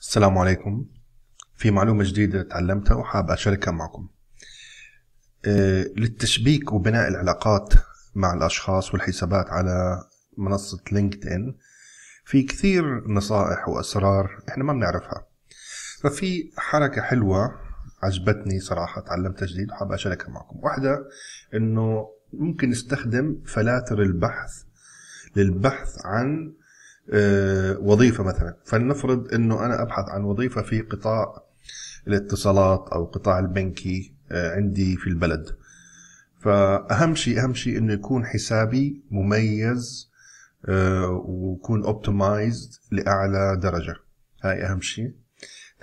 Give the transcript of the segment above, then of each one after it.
السلام عليكم في معلومة جديدة تعلمتها وحاب أشاركها معكم آه، للتشبيك وبناء العلاقات مع الأشخاص والحسابات على منصة لينكد إن في كثير نصائح وأسرار إحنا ما بنعرفها ففي حركة حلوة عجبتني صراحة تعلمتها جديد وحاب أشاركها معكم واحدة إنه ممكن نستخدم فلاتر البحث للبحث عن آه، وظيفه مثلا فلنفرض انه انا ابحث عن وظيفه في قطاع الاتصالات او قطاع البنكي آه، عندي في البلد فاهم شيء اهم شيء انه يكون حسابي مميز آه، ويكون اوبتمايزد لاعلى درجه هاي اهم شيء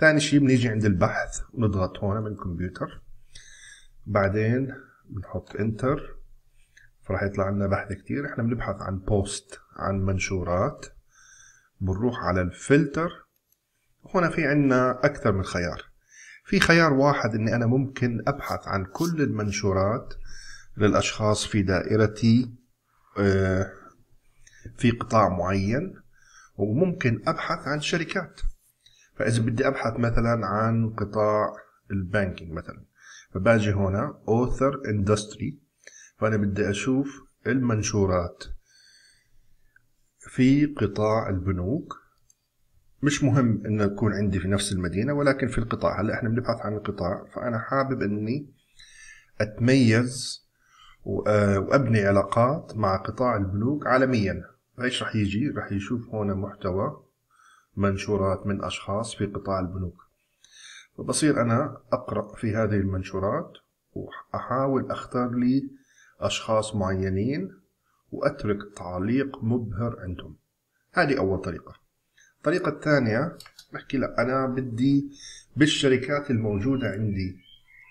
ثاني شيء بنيجي عند البحث نضغط هون من الكمبيوتر بعدين بنحط انتر فراح يطلع لنا بحث كتير احنا بنبحث عن بوست عن منشورات بنروح على الفلتر هنا في عنا أكثر من خيار في خيار واحد أني أنا ممكن أبحث عن كل المنشورات للأشخاص في دائرتي آه، في قطاع معين وممكن أبحث عن شركات فإذا بدي أبحث مثلا عن قطاع البانكينج مثلا فباجي هنا author industry فأنا بدي أشوف المنشورات في قطاع البنوك مش مهم انه يكون عندي في نفس المدينه ولكن في القطاع هلا احنا بنبحث عن القطاع فانا حابب اني اتميز آه، وابني علاقات مع قطاع البنوك عالميا ايش رح يجي رح يشوف هون محتوى منشورات من اشخاص في قطاع البنوك فبصير انا اقرا في هذه المنشورات واحاول اختار لي اشخاص معينين وأترك تعليق مبهر عندهم هذه أول طريقة الطريقة الثانية بحكي لا أنا بدي بالشركات الموجودة عندي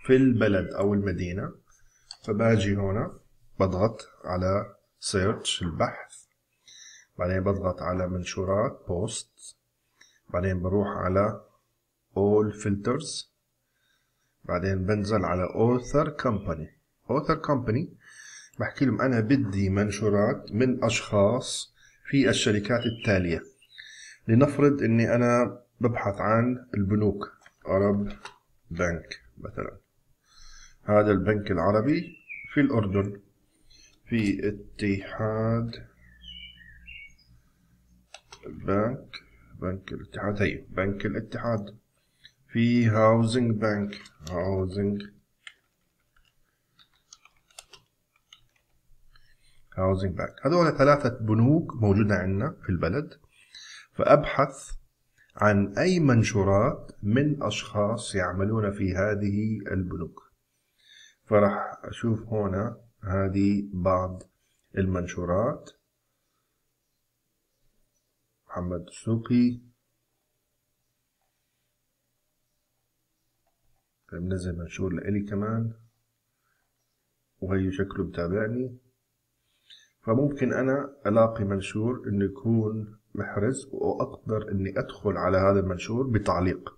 في البلد أو المدينة فباجي هنا بضغط على سيرش البحث بعدين بضغط على منشورات بوست بعدين بروح على all filters بعدين بنزل على author company author company بحكي لهم انا بدي منشورات من اشخاص في الشركات التاليه لنفرض اني انا ببحث عن البنوك عرب بنك مثلا هذا البنك العربي في الأردن في اتحاد بنك بنك الاتحاد هي طيب، بنك الاتحاد في هاوزنج بنك هاوزنج هاوزنج بانك هذول ثلاثة بنوك موجودة عندنا في البلد فأبحث عن أي منشورات من أشخاص يعملون في هذه البنوك فراح أشوف هنا هذه بعض المنشورات محمد السوقي منزل طيب، منشور لإلي كمان وهي شكله بتابعني فممكن أنا ألاقي منشور إنه يكون محرز وأقدر إني أدخل على هذا المنشور بتعليق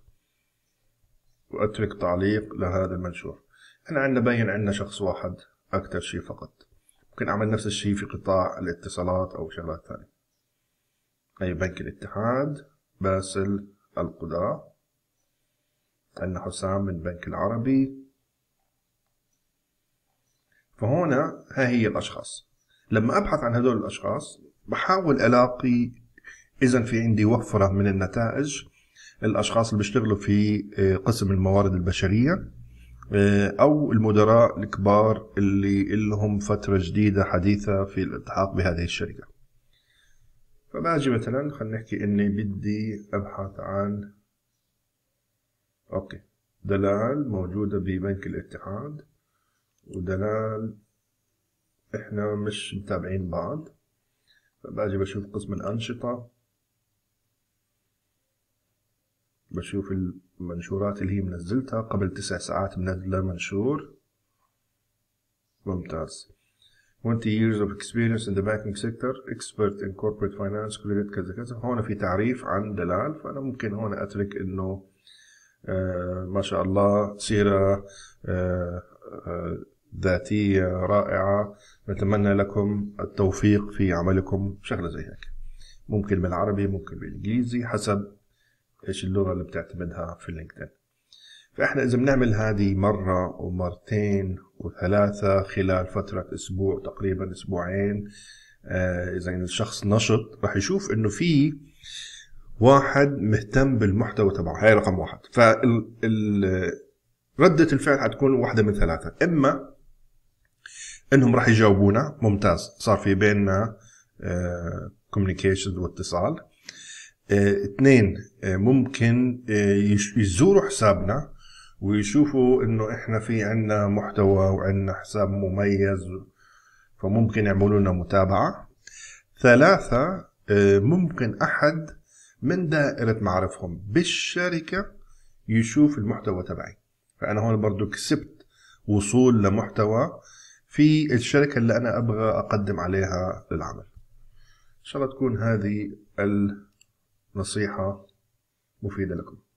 وأترك تعليق لهذا المنشور إحنا عندنا باين عندنا شخص واحد أكثر شيء فقط ممكن أعمل نفس الشيء في قطاع الاتصالات أو شغلات ثانية أي طيب، بنك الاتحاد باسل القضاء عندنا حسام من بنك العربي فهنا ها هي الأشخاص لما ابحث عن هدول الاشخاص بحاول الاقي اذا في عندي وفره من النتائج الاشخاص اللي بيشتغلوا في آه، قسم الموارد البشريه آه، او المدراء الكبار اللي لهم فتره جديده حديثه في الالتحاق بهذه الشركه فباجي مثلا خلينا نحكي اني بدي ابحث عن اوكي دلال موجوده ببنك الاتحاد ودلال احنا مش متابعين بعض باجي بشوف قسم الأنشطة بشوف المنشورات اللي هي منزلتها قبل تسع ساعات منزلة منشور ممتاز 20 years of experience in the banking sector expert in corporate finance credit كذا كذا هون في تعريف عن دلال فأنا ممكن هون أترك إنه آه ما شاء الله سيرة آه آه ذاتية رائعة نتمنى لكم التوفيق في عملكم شغلة زي هيك ممكن بالعربي ممكن بالإنجليزي حسب إيش اللغة اللي بتعتمدها في اللينكدين فإحنا إذا بنعمل هذه مرة ومرتين وثلاثة خلال فترة أسبوع تقريبا أسبوعين آه، إذا الشخص نشط راح يشوف إنه في واحد مهتم بالمحتوى تبعه هاي رقم واحد فال ردة الفعل حتكون واحدة من ثلاثة إما انهم راح يجاوبونا ممتاز صار في بيننا كوميونيكيشن آه، واتصال آه، اثنين آه، ممكن يزوروا حسابنا ويشوفوا انه احنا في عندنا محتوى وعندنا حساب مميز فممكن يعملوا لنا متابعه ثلاثه ممكن احد من دائره معارفهم بالشركه يشوف المحتوى تبعي فانا هون برضو كسبت وصول لمحتوى في الشركة اللي أنا أبغى أقدم عليها للعمل إن شاء الله تكون هذه النصيحة مفيدة لكم